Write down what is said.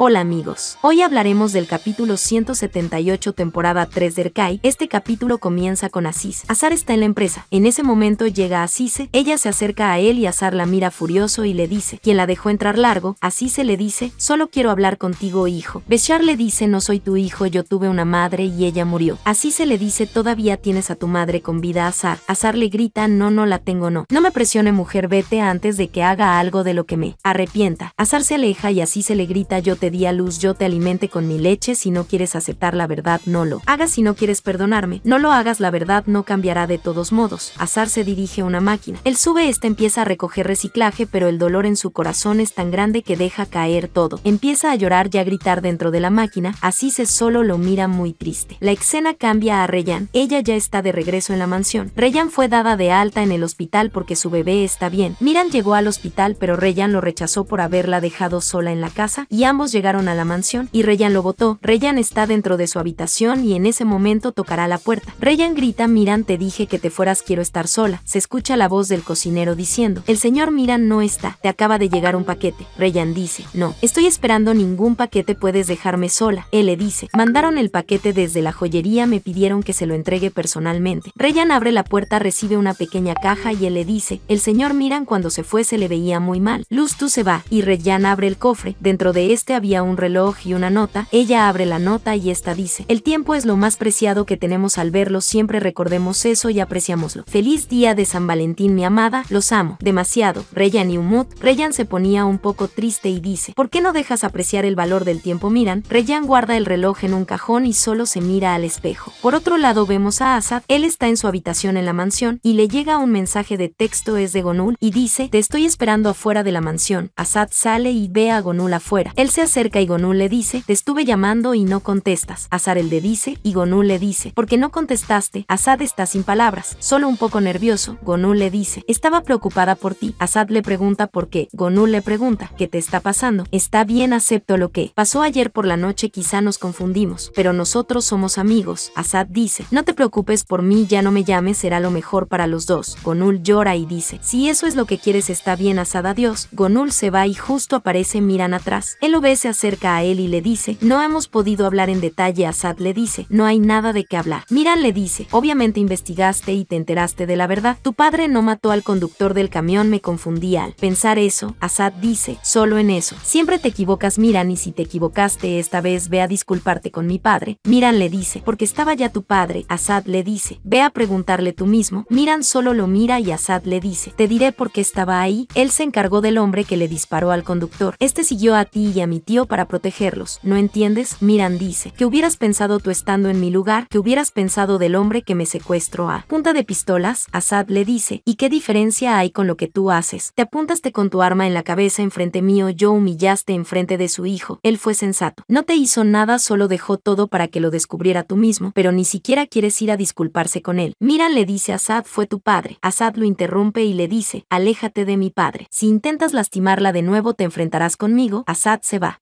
Hola amigos, hoy hablaremos del capítulo 178 temporada 3 de Erkai. Este capítulo comienza con Asís. Azar está en la empresa. En ese momento llega Asise, ella se acerca a él y Azar la mira furioso y le dice, quien la dejó entrar largo, se le dice, solo quiero hablar contigo hijo. Beshar le dice, no soy tu hijo, yo tuve una madre y ella murió. se le dice, todavía tienes a tu madre con vida Azar. Azar le grita, no, no la tengo, no. No me presione mujer, vete antes de que haga algo de lo que me arrepienta. Azar se aleja y se le grita, yo te Día luz, yo te alimente con mi leche, si no quieres aceptar la verdad, no lo hagas si no quieres perdonarme, no lo hagas, la verdad no cambiará de todos modos. Azar se dirige a una máquina. El sube este empieza a recoger reciclaje, pero el dolor en su corazón es tan grande que deja caer todo. Empieza a llorar y a gritar dentro de la máquina, así se solo lo mira muy triste. La escena cambia a Reyan, ella ya está de regreso en la mansión. Reyan fue dada de alta en el hospital porque su bebé está bien. Miran llegó al hospital pero Reyan lo rechazó por haberla dejado sola en la casa y ambos llegaron a la mansión y Reyan lo votó. Reyan está dentro de su habitación y en ese momento tocará la puerta. Reyan grita, Miran, te dije que te fueras, quiero estar sola. Se escucha la voz del cocinero diciendo, el señor Miran no está, te acaba de llegar un paquete. Reyan dice, no, estoy esperando ningún paquete, puedes dejarme sola. Él le dice, mandaron el paquete desde la joyería, me pidieron que se lo entregue personalmente. Reyan abre la puerta, recibe una pequeña caja y él le dice, el señor Miran cuando se fue se le veía muy mal. Luz tú se va, y Reyan abre el cofre, dentro de este había un reloj y una nota, ella abre la nota y esta dice, el tiempo es lo más preciado que tenemos al verlo, siempre recordemos eso y apreciámoslo. Feliz día de San Valentín mi amada, los amo, demasiado. Reyan y Umut, Reyan se ponía un poco triste y dice, ¿por qué no dejas apreciar el valor del tiempo Miran? Reyan guarda el reloj en un cajón y solo se mira al espejo. Por otro lado vemos a Asad, él está en su habitación en la mansión y le llega un mensaje de texto es de Gonul y dice, te estoy esperando afuera de la mansión. Asad sale y ve a Gonul afuera. Él se hace cerca y Gonul le dice, te estuve llamando y no contestas. Azar el de dice, y Gonul le dice, porque no contestaste, Asad está sin palabras, solo un poco nervioso, Gonul le dice, estaba preocupada por ti. Asad le pregunta por qué, Gonul le pregunta, ¿qué te está pasando? Está bien, acepto lo que pasó ayer por la noche, quizá nos confundimos, pero nosotros somos amigos. Asad dice, no te preocupes por mí, ya no me llames, será lo mejor para los dos. Gonul llora y dice, si eso es lo que quieres está bien, Asad, adiós. Gonul se va y justo aparece, miran atrás. Él lo se acerca a él y le dice, no hemos podido hablar en detalle. Asad le dice, no hay nada de qué hablar. Miran le dice, obviamente investigaste y te enteraste de la verdad. Tu padre no mató al conductor del camión, me confundí al pensar eso. Asad dice, solo en eso. Siempre te equivocas, Miran, y si te equivocaste esta vez, ve a disculparte con mi padre. Miran le dice, porque estaba ya tu padre. Asad le dice, ve a preguntarle tú mismo. Miran solo lo mira y Asad le dice, te diré por qué estaba ahí. Él se encargó del hombre que le disparó al conductor. Este siguió a ti y a mi tío para protegerlos. ¿No entiendes? Miran dice, que hubieras pensado tú estando en mi lugar, que hubieras pensado del hombre que me secuestró a punta de pistolas, Asad le dice, ¿y qué diferencia hay con lo que tú haces? Te apuntaste con tu arma en la cabeza enfrente mío, yo humillaste enfrente de su hijo, él fue sensato. No te hizo nada, solo dejó todo para que lo descubriera tú mismo, pero ni siquiera quieres ir a disculparse con él. Miran le dice a fue tu padre. Asad lo interrumpe y le dice, aléjate de mi padre. Si intentas lastimarla de nuevo te enfrentarás conmigo, asad se va.